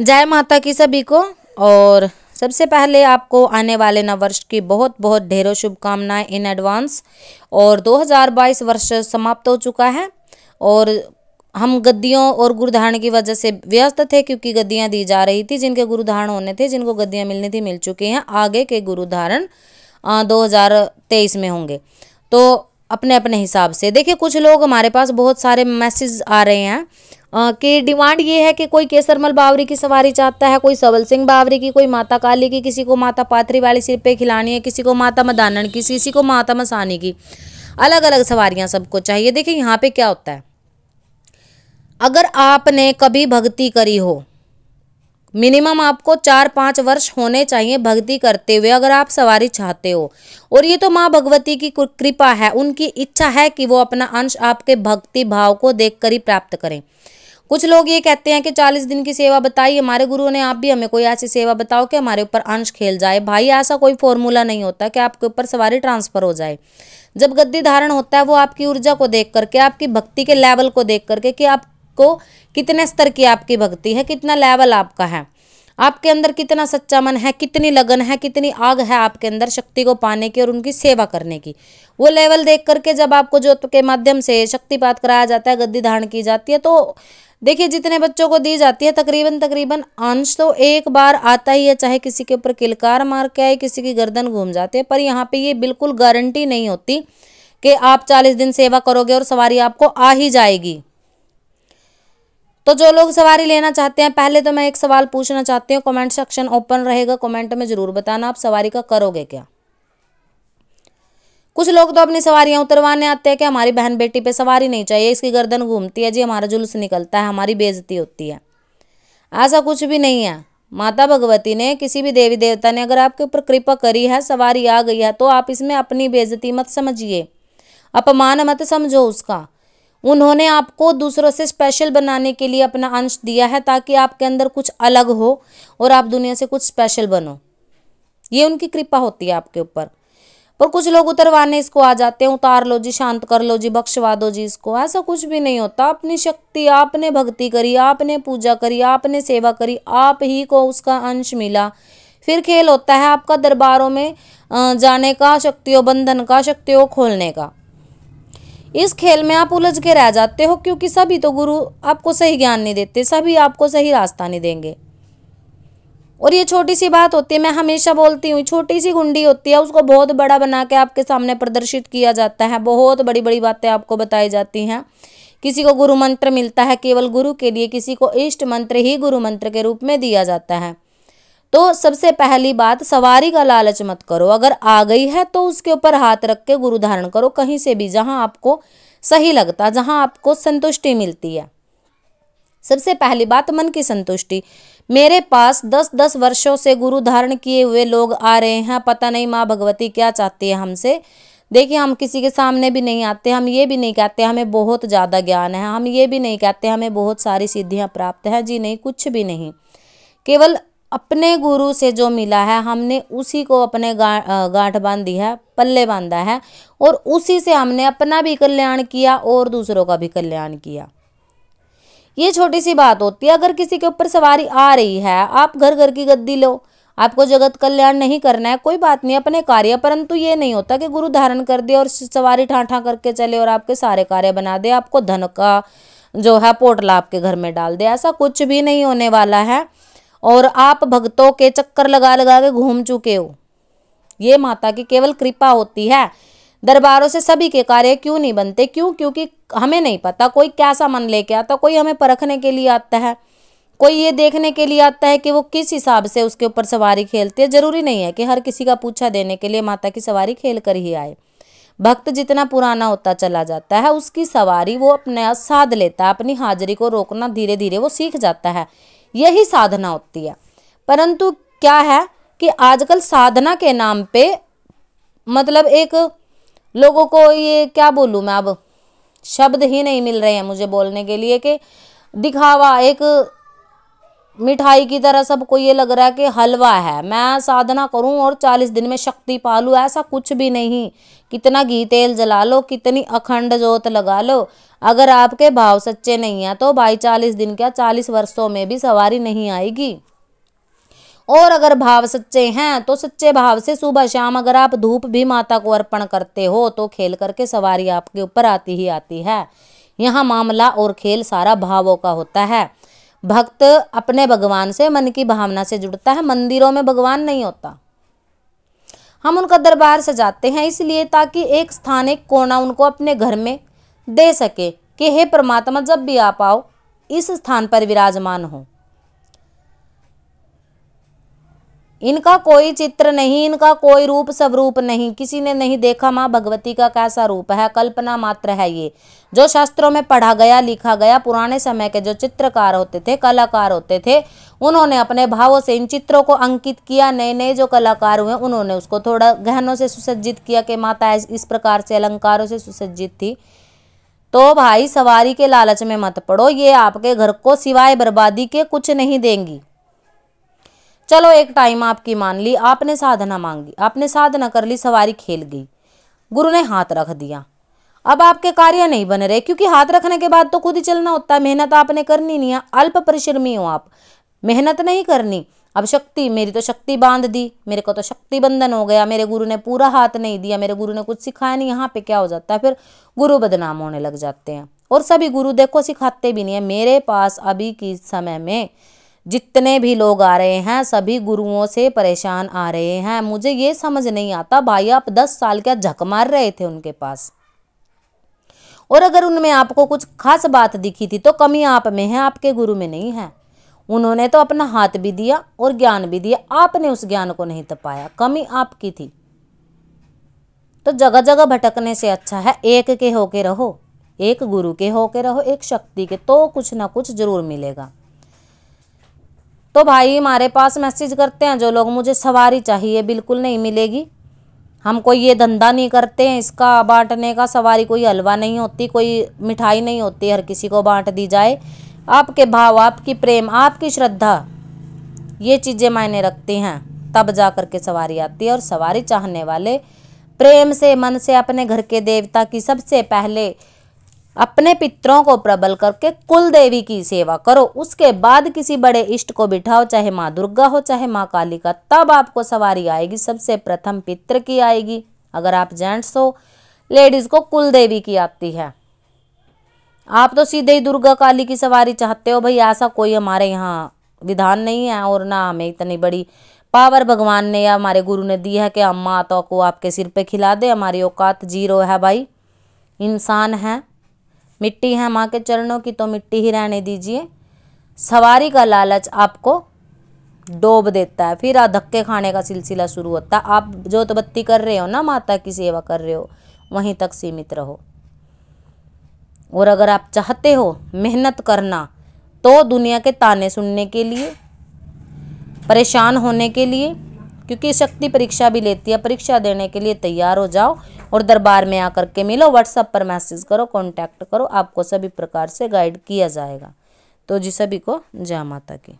जय माता की सभी को और सबसे पहले आपको आने वाले नव वर्ष की बहुत बहुत ढेरों शुभकामनाएं इन एडवांस और 2022 वर्ष समाप्त हो चुका है और हम गद्दियों और गुरु धारण की वजह से व्यस्त थे क्योंकि गद्दियाँ दी जा रही थी जिनके गुरु धारण होने थे जिनको गद्दियाँ मिलनी थी मिल चुकी हैं आगे के गुरु धारण दो में होंगे तो अपने अपने हिसाब से देखिए कुछ लोग हमारे पास बहुत सारे मैसेज आ रहे हैं की डिमांड ये है कि कोई केसरमल बावरी की सवारी चाहता है कोई सबल सिंह बावरी की कोई माता काली की किसी को माता पाथरी वाली सिर पे खिलानी है किसी को माता मदानन की किसी को माता मसानी की अलग अलग सवारियां सबको चाहिए देखिए यहाँ पे क्या होता है अगर आपने कभी भक्ति करी हो मिनिमम आपको चार पाँच वर्ष होने चाहिए भक्ति करते हुए अगर आप सवारी चाहते हो और ये तो माँ भगवती की कृपा है उनकी इच्छा है कि वो अपना अंश आपके भक्ति भाव को देखकर ही प्राप्त करें कुछ लोग ये कहते हैं कि चालीस दिन की सेवा बताई हमारे गुरु ने आप भी हमें कोई ऐसी सेवा बताओ कि हमारे ऊपर अंश खेल जाए भाई ऐसा कोई फॉर्मूला नहीं होता कि आपके ऊपर सवारी ट्रांसफ़र हो जाए जब गद्दी धारण होता है वो आपकी ऊर्जा को देख करके आपकी भक्ति के लेवल को देख करके कि आपको कितने स्तर की आपकी भक्ति है कितना लेवल आपका है आपके अंदर कितना सच्चा मन है कितनी लगन है कितनी आग है आपके अंदर शक्ति को पाने की और उनकी सेवा करने की वो लेवल देख करके जब आपको जो के माध्यम से शक्तिपात कराया जाता है गद्दी धारण की जाती है तो देखिए जितने बच्चों को दी जाती है तकरीबन तकरीबन अंश तो एक बार आता ही है चाहे किसी के ऊपर किलकार मार के आए किसी की गर्दन घूम जाती है पर यहाँ पे ये बिल्कुल गारंटी नहीं होती कि आप चालीस दिन सेवा करोगे और सवारी आपको आ ही जाएगी तो जो लोग सवारी लेना चाहते हैं पहले तो मैं एक सवाल पूछना चाहती हूँ कॉमेंट सेक्शन ओपन रहेगा कॉमेंट में ज़रूर बताना आप सवारी का करोगे क्या कुछ लोग तो अपनी सवारियां उतरवाने आते हैं कि हमारी बहन बेटी पे सवारी नहीं चाहिए इसकी गर्दन घूमती है जी हमारा जुलूस निकलता है हमारी बेजती होती है ऐसा कुछ भी नहीं है माता भगवती ने किसी भी देवी देवता ने अगर आपके ऊपर कृपा करी है सवारी आ गई है तो आप इसमें अपनी बेजती मत समझिए अपमान मत समझो उसका उन्होंने आपको दूसरों से स्पेशल बनाने के लिए अपना अंश दिया है ताकि आपके अंदर कुछ अलग हो और आप दुनिया से कुछ स्पेशल बनो ये उनकी कृपा होती है आपके ऊपर पर कुछ लोग उतरवाने इसको आ जाते हैं उतार लो जी शांत कर लो जी बख्शवा दो जी इसको ऐसा कुछ भी नहीं होता अपनी शक्ति आपने भक्ति करी आपने पूजा करी आपने सेवा करी आप ही को उसका अंश मिला फिर खेल होता है आपका दरबारों में जाने का शक्तियों बंधन का शक्तियों खोलने का इस खेल में आप उलझ के रह जाते हो क्योंकि सभी तो गुरु आपको सही ज्ञान नहीं देते सभी आपको सही रास्ता नहीं देंगे और ये छोटी सी बात होती है मैं हमेशा बोलती हूँ छोटी सी गुंडी होती है उसको बहुत बड़ा बना के आपके सामने प्रदर्शित किया जाता है बहुत बड़ी बड़ी बातें आपको बताई जाती हैं किसी को गुरु मंत्र मिलता है केवल गुरु के लिए किसी को इष्ट मंत्र ही गुरु मंत्र के रूप में दिया जाता है तो सबसे पहली बात सवारी का लालच मत करो अगर आ गई है तो उसके ऊपर हाथ रख के गुरु धारण करो कहीं से भी जहाँ आपको सही लगता जहाँ आपको संतुष्टि मिलती है सबसे पहली बात मन की संतुष्टि मेरे पास दस दस वर्षों से गुरु धारण किए हुए लोग आ रहे हैं पता नहीं माँ भगवती क्या चाहती है हमसे देखिए हम किसी के सामने भी नहीं आते हम ये भी नहीं कहते हमें बहुत ज़्यादा ज्ञान है हम ये भी नहीं कहते हमें बहुत सारी सिद्धियाँ प्राप्त हैं जी नहीं कुछ भी नहीं केवल अपने गुरु से जो मिला है हमने उसी को अपने गा, गांठ बांधी है पल्ले बांधा है और उसी से हमने अपना भी कल्याण किया और दूसरों का भी कल्याण किया ये छोटी सी बात होती है अगर किसी के ऊपर सवारी आ रही है आप घर घर की गद्दी लो आपको जगत कल्याण नहीं करना है कोई बात नहीं अपने कार्य परंतु ये नहीं होता कि गुरु धारण कर दे और सवारी ठा ठा करके चले और आपके सारे कार्य बना दे आपको धन का जो है पोटला आपके घर में डाल दे ऐसा कुछ भी नहीं होने वाला है और आप भक्तों के चक्कर लगा लगा के घूम चुके हो ये माता की केवल कृपा होती है दरबारों से सभी के कार्य क्यों नहीं बनते क्यों क्योंकि हमें नहीं पता कोई कैसा मन लेके आता कोई हमें परखने के लिए आता है कोई ये देखने के लिए आता है कि वो किस हिसाब से उसके ऊपर सवारी खेलते हैं जरूरी नहीं है कि हर किसी का पूछा देने के लिए माता की सवारी खेल कर ही आए भक्त जितना पुराना होता चला जाता है उसकी सवारी वो अपने साध लेता है अपनी हाजिरी को रोकना धीरे धीरे वो सीख जाता है यही साधना होती है परंतु क्या है कि आजकल साधना के नाम पे मतलब एक लोगों को ये क्या बोलूँ मैं अब शब्द ही नहीं मिल रहे हैं मुझे बोलने के लिए कि दिखावा एक मिठाई की तरह सबको ये लग रहा है कि हलवा है मैं साधना करूं और चालीस दिन में शक्ति पालू ऐसा कुछ भी नहीं कितना घी तेल जला लो कितनी अखंड जोत लगा लो अगर आपके भाव सच्चे नहीं हैं तो भाई चालीस दिन क्या चालीस वर्षों में भी सवारी नहीं आएगी और अगर भाव सच्चे हैं तो सच्चे भाव से सुबह शाम अगर आप धूप भी माता को अर्पण करते हो तो खेल करके सवारी आपके ऊपर आती ही आती है यहाँ मामला और खेल सारा भावों का होता है भक्त अपने भगवान से मन की भावना से जुड़ता है मंदिरों में भगवान नहीं होता हम उनका दरबार सजाते हैं इसलिए ताकि एक स्थान एक कोना उनको अपने घर में दे सके कि हे परमात्मा जब भी आप आओ इस स्थान पर विराजमान हो इनका कोई चित्र नहीं इनका कोई रूप स्वरूप नहीं किसी ने नहीं देखा माँ भगवती का कैसा रूप है कल्पना मात्र है ये जो शास्त्रों में पढ़ा गया लिखा गया पुराने समय के जो चित्रकार होते थे कलाकार होते थे उन्होंने अपने भावों से इन चित्रों को अंकित किया नए नए जो कलाकार हुए उन्होंने उसको थोड़ा गहनों से सुसज्जित किया कि माता इस प्रकार से अलंकारों से सुसज्जित थी तो भाई सवारी के लालच में मत पड़ो ये आपके घर को सिवाय बर्बादी के कुछ नहीं देंगी चलो एक टाइम आपकी मान ली आपने साधना मांगी आपने साधना कर ली सवारी खेल गई गुरु ने हाथ रख दिया अब आपके कार्य नहीं बने रहे क्योंकि हाथ रखने के बाद तो खुद ही चलना होता है मेहनत आपने करनी नहीं है अल्प परिश्रमी हो आप मेहनत नहीं करनी अब शक्ति मेरी तो शक्ति बांध दी मेरे को तो शक्ति बंधन हो गया मेरे गुरु ने पूरा हाथ नहीं दिया मेरे गुरु ने कुछ सिखाया नहीं यहाँ पे क्या हो जाता है फिर गुरु बदनाम होने लग जाते हैं और सभी गुरु देखो सिखाते भी नहीं है मेरे पास अभी की समय में जितने भी लोग आ रहे हैं सभी गुरुओं से परेशान आ रहे हैं मुझे ये समझ नहीं आता भाई आप दस साल क्या झक मार रहे थे उनके पास और अगर उनमें आपको कुछ खास बात दिखी थी तो कमी आप में है आपके गुरु में नहीं है उन्होंने तो अपना हाथ भी दिया और ज्ञान भी दिया आपने उस ज्ञान को नहीं तपाया कमी आपकी थी तो जगह जगह भटकने से अच्छा है एक के होके रहो एक गुरु के होके रहो एक शक्ति के तो कुछ ना कुछ जरूर मिलेगा तो भाई हमारे पास मैसेज करते हैं जो लोग मुझे सवारी चाहिए बिल्कुल नहीं मिलेगी हम कोई ये धंधा नहीं करते हैं इसका बांटने का सवारी कोई हलवा नहीं होती कोई मिठाई नहीं होती हर किसी को बांट दी जाए आपके भाव आपकी प्रेम आपकी श्रद्धा ये चीज़ें मायने रखती हैं तब जा कर के सवारी आती है और सवारी चाहने वाले प्रेम से मन से अपने घर के देवता की सबसे पहले अपने पितरों को प्रबल करके कुल देवी की सेवा करो उसके बाद किसी बड़े इष्ट को बिठाओ चाहे माँ दुर्गा हो चाहे माँ काली का तब आपको सवारी आएगी सबसे प्रथम पित्र की आएगी अगर आप जेंट्स हो लेडीज़ को कुल देवी की आती है आप तो सीधे ही दुर्गा काली की सवारी चाहते हो भाई ऐसा कोई हमारे यहाँ विधान नहीं है और ना हमें इतनी बड़ी पावर भगवान ने या हमारे गुरु ने दी है कि हम माता को आपके सिर पे खिला दे हमारी औकात जीरो है भाई इंसान है मिट्टी है माँ के चरणों की तो मिट्टी ही रहने दीजिए सवारी का लालच आपको डोब देता है फिर धक्के खाने का सिलसिला शुरू होता है आप जोत बत्ती कर रहे हो ना माता की सेवा कर रहे हो वहीं तक सीमित रहो और अगर आप चाहते हो मेहनत करना तो दुनिया के ताने सुनने के लिए परेशान होने के लिए क्योंकि शक्ति परीक्षा भी लेती है परीक्षा देने के लिए तैयार हो जाओ और दरबार में आकर के मिलो व्हाट्सअप पर मैसेज करो कॉन्टैक्ट करो आपको सभी प्रकार से गाइड किया जाएगा तो जी सभी को जय माता की